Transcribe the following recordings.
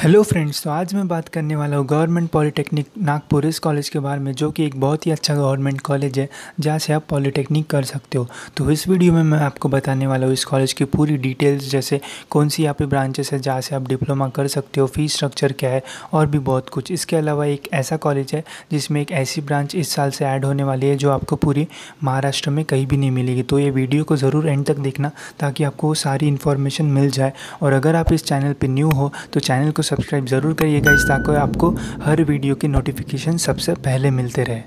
hello friends तो आज मैं बात करने वाला हूँ गवर्नमेंट पॉलिटेक्निक नागपुर इस कॉलेज के बारे में जो कि एक बहुत ही अच्छा गवर्नमेंट कॉलेज है जहाँ से आप पॉलिटेक्निक कर सकते हो तो इस वीडियो में मैं आपको बताने वाला हूँ इस कॉलेज की पूरी डिटेल्स जैसे कौन सी यहाँ पे ब्रांचेस है जहाँ से आप डिप्लोमा कर सकते हो फीस स्ट्रक्चर क्या है और भी बहुत कुछ इसके अलावा एक ऐसा कॉलेज है जिसमें एक ऐसी ब्रांच इस साल से ऐड होने वाली है जो आपको पूरी महाराष्ट्र में कहीं भी नहीं मिलेगी तो ये वीडियो को ज़रूर एंड तक देखना ताकि आपको सारी इन्फॉर्मेशन मिल जाए और अगर आप इस चैनल पर न्यू हो तो चैनल को सब्सक्राइब ज़रूर करिएगा इस ताकि आपको हर वीडियो की नोटिफिकेशन सबसे पहले मिलते रहे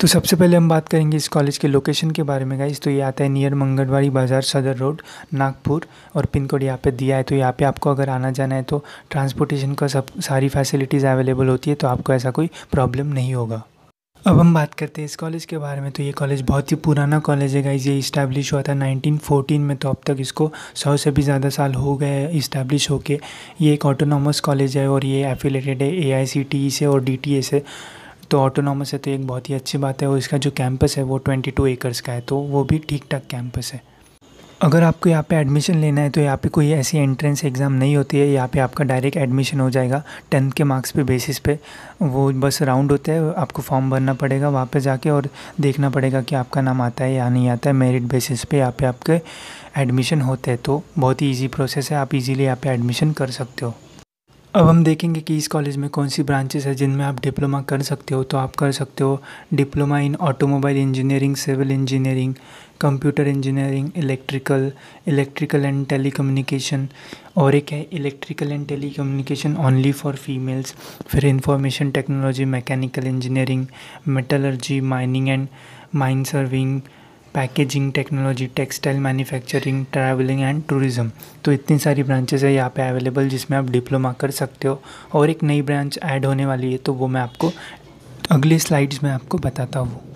तो सबसे पहले हम बात करेंगे इस कॉलेज के लोकेशन के बारे में गाइज तो ये आता है नियर मंगलवाड़ी बाज़ार सदर रोड नागपुर और पिन कोड यहाँ पे दिया है तो यहाँ पे आपको अगर आना जाना है तो ट्रांसपोर्टेशन का सब सारी फैसिलिटीज़ अवेलेबल होती है तो आपको ऐसा कोई प्रॉब्लम नहीं होगा अब हम बात करते हैं इस कॉलेज के बारे में तो ये कॉलेज बहुत ही पुराना कॉलेज है गाइज ये इस्टेब्लिश हुआ था 1914 में तो अब तक इसको सौ से भी ज़्यादा साल हो गए इस्टेब्लिश होके ये एक ऑटोनॉमस कॉलेज है और ये एफिलेटेड है ए e से और डी से तो ऑटोनॉमस है तो एक बहुत ही अच्छी बात है और इसका जो कैंपस है वो ट्वेंटी टू एकर्स का है तो वो भी ठीक ठाक कैंपस है अगर आपको यहाँ पे एडमिशन लेना है तो यहाँ पे कोई ऐसी एंट्रेंस एग्ज़ाम नहीं होती है यहाँ पे आपका डायरेक्ट एडमिशन हो जाएगा टेंथ के मार्क्स पे बेसिस पे वो बस राउंड होता है आपको फॉर्म भरना पड़ेगा वहाँ पे जाके और देखना पड़ेगा कि आपका नाम आता है या नहीं आता है मेरिट बेसिस पे यहाँ पे आपके एडमिशन होते हैं तो बहुत ही ईजी प्रोसेस है आप इजीली यहाँ पर एडमिशन कर सकते हो अब हम देखेंगे कि इस कॉलेज में कौन सी ब्रांचेस है जिनमें आप डिप्लोमा कर सकते हो तो आप कर सकते हो diploma in automobile engineering civil engineering computer engineering electrical electrical and tele और एक है electrical and communication only for females फिर information technology mechanical engineering metallurgy mining and mine surveying packaging technology textile manufacturing travelling and tourism तो इतनी सारी branches है यहाँ पे अवेलेबल जिसमें आप डिप्लोमा कर सकते हो और एक नई ब्रांच ऐड होने वाली है तो वो मैं आपको अगली स्लाइड्स में आपको बताता हूँ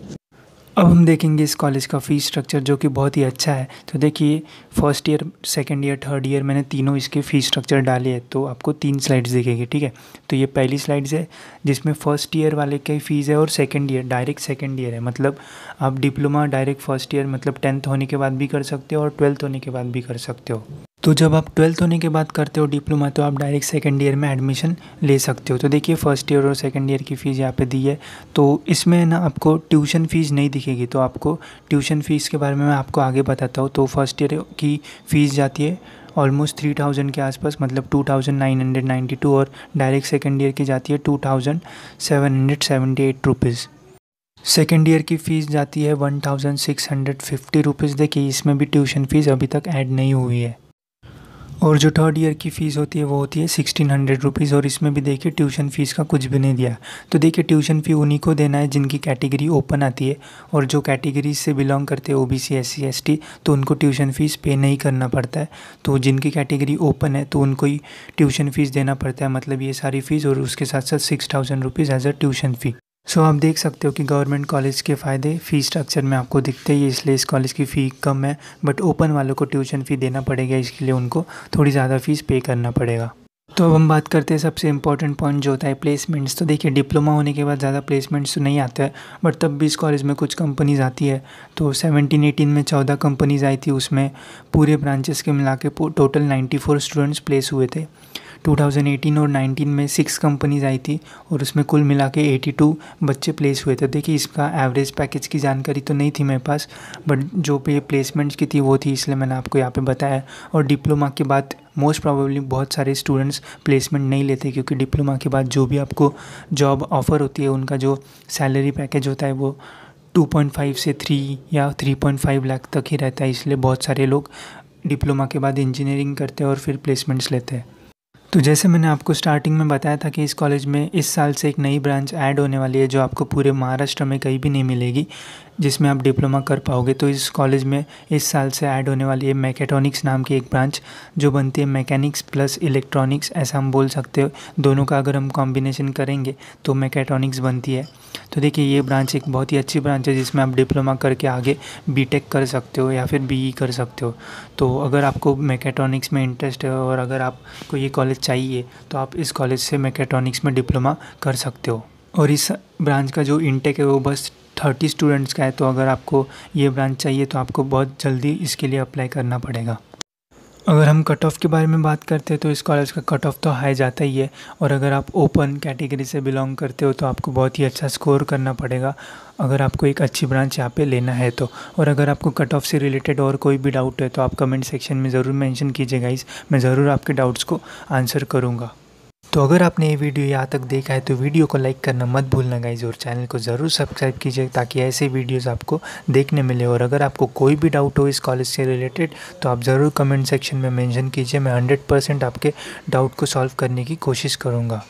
अब हम देखेंगे इस कॉलेज का फ़ीस स्ट्रक्चर जो कि बहुत ही अच्छा है तो देखिए first year second year third year मैंने तीनों इसके फ़ीस स्ट्रक्चर डाले हैं तो आपको तीन स्लाइड्स दिखेंगे ठीक है तो ये पहली स्लाइड्स है जिसमें फ़र्स्ट ईयर वाले की फ़ीस है और second year direct second year है मतलब आप डिप्लोमा डायरेक्ट फर्स्ट ईयर मतलब टेंथ होने के बाद भी कर सकते हो और ट्वेल्थ होने के बाद भी कर सकते हो तो जब आप ट्वेल्थ होने के बाद करते हो डिप्लोमा तो आप डायरेक्ट सेकेंड ईयर में एडमिशन ले सकते हो तो देखिए फ़र्स्ट ईयर और सेकेंड ईयर की फ़ीस यहाँ पे दी है तो इसमें ना आपको ट्यूशन फ़ीस नहीं दिखेगी तो आपको ट्यूशन फ़ीस के बारे में मैं आपको आगे बताता हूँ तो फर्स्ट ईयर की फ़ीस जाती है ऑलमोस्ट थ्री थाउजेंड के आसपास मतलब two thousand nine hundred ninety two और डायरेक्ट सेकेंड ईयर की जाती है two thousand seven hundred seventy eight rupees second year की फ़ीस जाती है one thousand six hundred fifty rupees देखिए इसमें भी ट्यूशन फ़ीस अभी तक ऐड नहीं हुई है और जो थर्ड ईयर की फ़ीस होती है वो होती है सिक्सटीन हंड्रेड रुपीज़ और इसमें भी देखिए ट्यूशन फ़ीस का कुछ भी नहीं दिया तो देखिए ट्यूशन फ़ी उन्हीं को देना है जिनकी कैटेगरी ओपन आती है और जो कैटेगरीज से बिलोंग करते हैं O B C S C S T तो उनको ट्यूशन फ़ीस पे नहीं करना पड़ता है तो जिनकी कैटेगरी ओपन है तो उनको ही ट्यूशन फ़ीस देना पड़ता है मतलब ये सारी फ़ीस और उसके साथ साथ six thousand rupees as a tuition fee so so, आप देख सकते हो कि गवर्नमेंट कॉलेज के फ़ायदे फ़ी स्ट्रक्चर में आपको दिखते ही इसलिए इस कॉलेज की फ़ी कम है बट ओपन वालों को ट्यूशन फ़ी देना पड़ेगा इसके लिए उनको थोड़ी ज़्यादा फ़ीस पे करना पड़ेगा तो अब हम बात करते हैं सबसे इंपॉर्टेंट पॉइंट जो होता है प्लेसमेंट्स तो देखिए डिप्लोमा होने के बाद ज़्यादा प्लेसमेंट्स तो नहीं आते हैं बट तब भी इस कॉलेज में कुछ कंपनीज आती है तो सेवनटीन एटीन में चौदह कंपनीज आई थी उसमें पूरे ब्रांचेस के मिला के टोटल फोर स्टूडेंट्स प्लेस हुए थे 2018 और 19 में सिक्स कंपनीज आई थी और उसमें कुल मिला के एटी बच्चे प्लेस हुए थे देखिए इसका एवरेज पैकेज की जानकारी तो नहीं थी मेरे पास बट जो पे प्लेसमेंट्स की थी वो थी इसलिए मैंने आपको यहाँ पे बताया और डिप्लोमा के बाद मोस्ट प्रॉबली बहुत सारे स्टूडेंट्स प्लेसमेंट नहीं लेते क्योंकि डिप्लोमा के बाद जो भी आपको जॉब ऑफ़र होती है उनका जो सैलरी पैकेज होता है वो 2.5 से 3 या 3.5 लाख तक ही रहता है इसलिए बहुत सारे लोग डिप्लोमा के बाद इंजीनियरिंग करते हैं और फिर प्लेसमेंट्स लेते हैं तो जैसे मैंने आपको स्टार्टिंग में बताया था कि इस कॉलेज में इस साल से एक नई ब्रांच ऐड होने वाली है जो आपको पूरे महाराष्ट्र में कहीं भी नहीं मिलेगी जिसमें आप डिप्लोमा कर पाओगे तो इस कॉलेज में इस साल से ऐड होने वाली है मैकेटॉनिक्स नाम की एक ब्रांच जो बनती है मैकेनिक्स प्लस इलेक्ट्रॉनिक्स ऐसा हम बोल सकते हो दोनों का अगर हम कॉम्बिनेशन करेंगे तो मैकेटॉनिक्स बनती है तो देखिए ये ब्रांच एक बहुत ही अच्छी ब्रांच है जिसमें आप डिप्लोमा करके आगे बी कर सकते हो या फिर बी कर सकते हो तो अगर आपको मैकेटॉनिक्स में इंटरेस्ट है और अगर आपको ये कॉलेज चाहिए तो आप इस कॉलेज से मैकेट्रॉनिक्स में डिप्लोमा कर सकते हो और इस ब्रांच का जो इंटेक है वो बस थर्टी स्टूडेंट्स का है तो अगर आपको ये ब्रांच चाहिए तो आपको बहुत जल्दी इसके लिए अप्लाई करना पड़ेगा अगर हम कट ऑफ के बारे में बात करते हैं तो इस कॉलेज का कट ऑफ तो हाई जाता ही है और अगर आप ओपन कैटेगरी से बिलोंग करते हो तो आपको बहुत ही अच्छा स्कोर करना पड़ेगा अगर आपको एक अच्छी ब्रांच यहाँ पे लेना है तो और अगर आपको कट ऑफ से रिलेटेड और कोई भी डाउट है तो आप कमेंट सेक्शन में ज़रूर मैंशन कीजिएगा इस मैं ज़रूर आपके डाउट्स को आंसर करूँगा तो अगर आपने ये वीडियो यहाँ तक देखा है तो वीडियो को लाइक करना मत भूलना गाइज और चैनल को ज़रूर सब्सक्राइब कीजिए ताकि ऐसे वीडियोस आपको देखने मिले और अगर आपको कोई भी डाउट हो इस कॉलेज से रिलेटेड तो आप ज़रूर कमेंट सेक्शन में मेंशन कीजिए मैं 100 परसेंट आपके डाउट को सॉल्व करने की कोशिश करूँगा